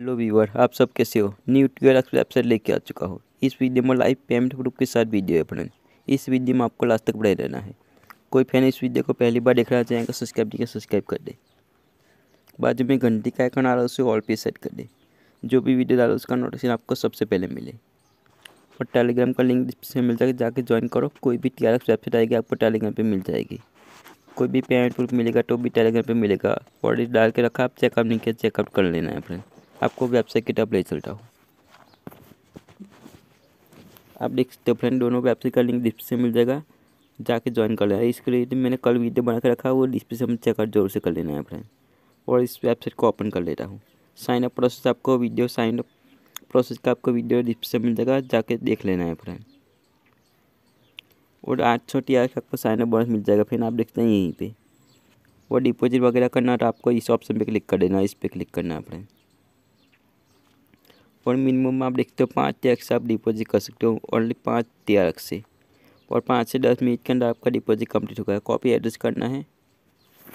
hello viewer आप सब कैसे हो न्यू एक्स वेबसाइट लेके आ चुका हो इस वीडियो में लाइव पेमेंट ग्रुप के साथ वीडियो है फ्रेंड इस वीडियो में आपको लास्ट तक बढ़े रहना है कोई फैन इस वीडियो को पहली बार देख रहा चाहेंगे सब्सक्राइब नहीं सब्सक्राइब कर दे बाद में घंटी का आइकन आ रहा है उसे ऑल पे सेट कर दे जो भी वीडियो डाल उसका नोटिफिकेशन आपको सबसे पहले मिले और टेलीग्राम का लिंक डिस्क्रिप्शन मिल जाएगा जाके ज्वाइन करो कोई भी टी वेबसाइट आएगी आपको टेलीग्राम पर मिल जाएगी कोई भी पेमेंट ग्रुप मिलेगा तो भी टेलीग्राम पर मिलेगा और डाल के रखा आप चेकअप नहीं किया चेकअप कर लेना है फ्रेंड आपको वेबसाइट की टैब ले चलता हूँ आप देख सकते हो फ्रेंड दोनों वेबसाइट का लिंक डिस्क्रिप्शन मिल जाएगा जाके ज्वाइन कर लेना इसके लिए तो मैंने कल वीडियो बना के रखा है वो डिस्क्रिप्शन चेकआउट जरूर से कर लेना है फ्रेंड और इस वेबसाइट को ओपन कर लेता हूँ साइन अप प्रोसेस आपको वीडियो साइन अप प्रोसेस का आपको वीडियो डिस्क्रिप्शन मिल जाएगा जाके देख लेना है फ्रेंड और आठ सौ टी आर का आपको साइन अप बोनस मिल जाएगा फ्रेंड आप देखते हैं यहीं पर और डिपोजिट वगैरह करना तो आपको इस ऑप्शन पर क्लिक कर देना इस पर क्लिक करना है फ्रेंड और मिनिमम आप देखते हो पाँच टैक्स आप डिपॉजिट कर सकते हो ओनली पाँच टैक्स से और पाँच से दस मिनट के अंदर आपका डिपॉजिट कंप्लीट हो गया कॉपी एड्रेस करना है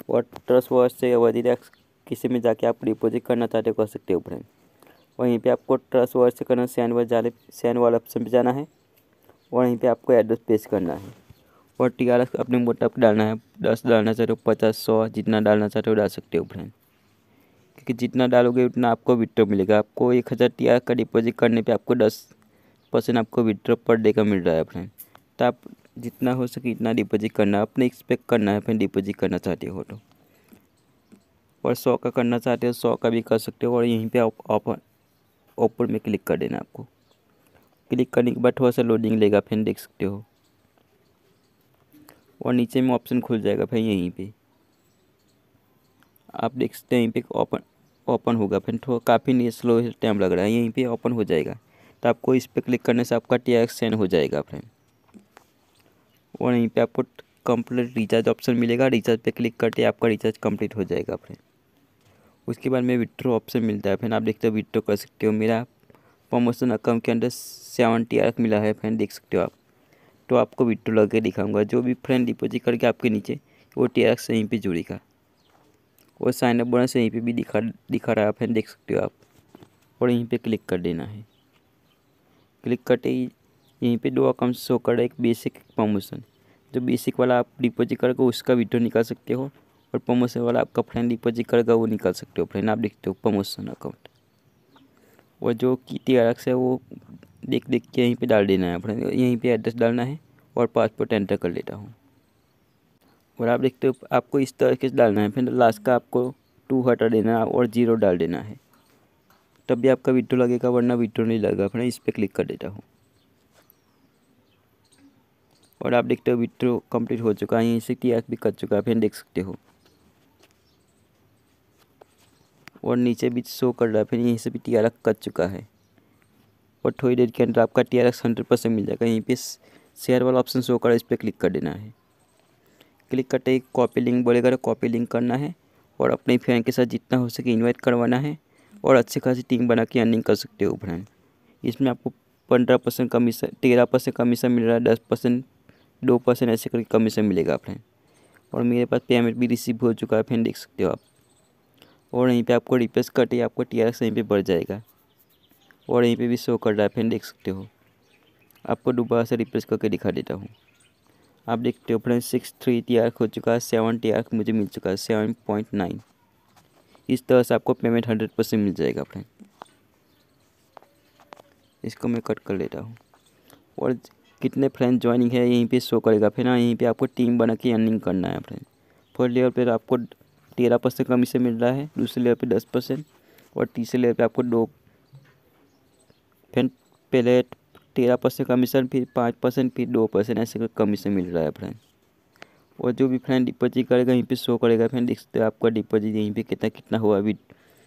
और ट्रस्ट वर्ष से अवधि टैक्स किसी में जाके आप डिपॉजिट करना चाहते हो कर सकते हो फ्रेंड वहीं पे आपको ट्रस्ट वर्ष से करना सैन वर्ष जाने सैन वाले ऑप्शन पर जाना है और वहीं पर आपको एड्रेस पेश करना है और टी आर एस अपने मोटा डालना है दस डालना चाहते हो पचास सौ जितना डालना चाहते हो डाल सकते हो फ्रेंड कि जितना डालोगे उतना आपको विड्रॉ मिलेगा आपको एक हज़ार टी का डिपॉजिट करने पे आपको दस परसेंट आपको विड्रॉ पर डे का मिल रहा है फ्रेंड तो आप जितना हो सके इतना डिपॉजिट करना अपने एक्सपेक्ट करना है फ्रेंड डिपॉजिट करना चाहते हो तो और सौ का करना चाहते हो सौ का भी कर सकते हो और यहीं पर ऑफर ऑफर में क्लिक कर देना आपको क्लिक करने के बाद थोड़ा सा लोडिंग लेगा फ्रेंड देख सकते हो और नीचे में ऑप्शन खुल जाएगा फिर यहीं पे आप देख सकते हैं यहीं पे ओपन ओपन होगा थोड़ा काफ़ी स्लो टाइम लग रहा है यहीं पे ओपन हो जाएगा तो आपको इस पर क्लिक करने से आपका टी सेंड हो जाएगा फ्रेंड और यहीं पे आपको कंप्लीट रिचार्ज ऑप्शन मिलेगा रिचार्ज पे क्लिक करते आपका रिचार्ज कंप्लीट हो जाएगा फ्रेंड उसके बाद में विड्रो ऑप्शन मिलता है फ्रेंड आप देखते हो विड्रो कर सकते हो मेरा प्रमोशन अकाउंट के अंदर सेवन टी आर मिला है फ्रेंड देख सकते हो आप तो आपको विड्रो लग के दिखाऊंगा जो भी फ्रेंड डिपोजिट करके आपके नीचे वो टी आर यहीं पर जुड़ेगा और साइन अप बोनस यहीं पे भी दिखा दिखा रहा है आप देख सकते हो आप और यहीं पे क्लिक कर देना है क्लिक करते ही यहीं पे दो अकाउंट शो कर रहा है एक बेसिक प्रमोशन जो बेसिक वाला आप डिपोजिट करके उसका वीडियो निकाल सकते हो और प्रमोशन वाला आपका फ्रेंड डिपोजिट करेगा वो निकाल सकते हो फ्रेंड आप देखते हो प्रमोशन अकाउंट और जो की टी है वो देख देख के यहीं पे डाल देना है फ्रेंड यहीं पे एड्रेस डालना है और पासपोर्ट एंटर कर लेता हूँ और आप देखते हो आपको इस तरह के डालना है फिर लास्ट का आपको टू हटा देना है और जीरो डाल देना है तब भी आपका विड्रो लगेगा वरना विड्रो नहीं लगेगा फिर इस पर क्लिक कर देता हूँ और आप देखते हो विड्रो कंप्लीट हो चुका है यहीं से टी भी कर चुका है फिर देख सकते हो और नीचे भी शो कर रहा है फिर यहीं से भी टी कर चुका है और थोड़ी देर के अंदर आपका टी हंड्रेड परसेंट मिल जाएगा यहीं पे शेयर वाला ऑप्शन शो कर रहा है इस पर क्लिक कर देना है क्लिक करते ही कॉपी लिंक बोलेगा कॉपी तो लिंक करना है और अपने फ्रेंड के साथ जितना हो सके इन्वाइट करवाना है और अच्छी खासी टीम बना के अर्निंग कर सकते हो फ्रेंड इसमें आपको पंद्रह परसेंट कमीशन तेरह परसेंट कमीशन मिल रहा है दस परसेंट दो परसेंट ऐसे करके कमीशन मिलेगा फ्रेंड और मेरे पास पेमेंट भी रिसीव हो चुका है फ्रेंड देख सकते हो आप और यहीं पे आपको रिप्लेस करते ही आपको टी आर यहीं पे बढ़ जाएगा और यहीं पे भी शो कर रहा है फ्रेंड देख सकते हो आपको दोबारा से रिप्लेस करके दिखा देता हूँ आप देखते हो फ्रेंड सिक्स थ्री टी आर्क हो चुका है सेवन टी आर्क मुझे मिल चुका है सेवन पॉइंट नाइन इस तरह से आपको पेमेंट हंड्रेड परसेंट मिल जाएगा फ्रेंड इसको मैं कट कर लेता हूँ और कितने फ्रेंड ज्वाइनिंग है यहीं पे शो करेगा फिर ना यहीं पे आपको टीम बना के अर्निंग करना है फ्रेंड फोर लेवल पर आपको तेरह परसेंट कमी से मिल रहा है दूसरे लेवल पे दस परसेंट और तीसरे लेवल पे आपको दो फ्रेंड पहले तेरह परसेंट कमीशन फिर पाँच परसेंट फिर दो परसेंट ऐसे कमीशन मिल रहा है फ्रेंड और जो भी फ्रेंड डिपॉजिट करेगा यहीं पे शो करेगा फ्रेंड देख सकते हो आपका डिपॉजिट यहीं पे कितना कितना हुआ अभी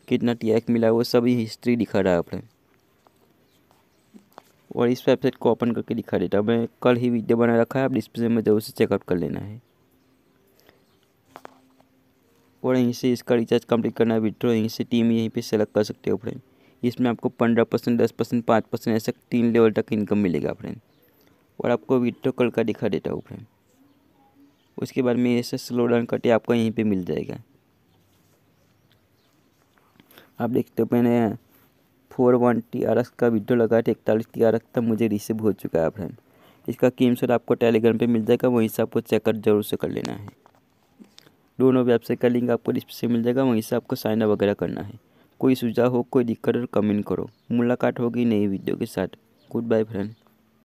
कितना टी मिला वो सब हिस्ट्री दिखा रहा है फ्रेंड और इस वेबसाइट को ओपन करके दिखा देता हूँ मैं कल ही वीडियो बना रखा है आप डिस्प्ले में जरूर से चेकअप कर लेना है और यहीं से इसका रिचार्ज कंप्लीट करना है विड्रो यहीं से टीम यहीं पे सेलेक्ट कर सकते हो फ्रेंड इसमें आपको पंद्रह परसेंट दस परसेंट पाँच परसेंट ऐसा तीन लेवल तक इनकम मिलेगा फ्रेंड और आपको विड्रो कल का दिखा देता हूँ फ्रेंड उसके बाद में ऐसे स्लो डाउन करके आपको यहीं पे मिल जाएगा आप देखते हो मैंने four one T R S का वीडियो लगा था इकतालीस टी आर एस तक मुझे रिसीव हो चुका है फ्रेंड इसका कीम सर आपको टेलीग्राम पे मिल जाएगा वहीं से आपको चेकअप जरूर से कर लेना है दोनों वेबसाइट का लिंक आपको डिस्क्रिप्शन मिल जाएगा वहीं से आपको साइनअप वगैरह करना है कोई सुझाव हो कोई दिक्कत हो कमेंट करो मुलाकात होगी नई वीडियो के साथ गुड बाय फ्रेंड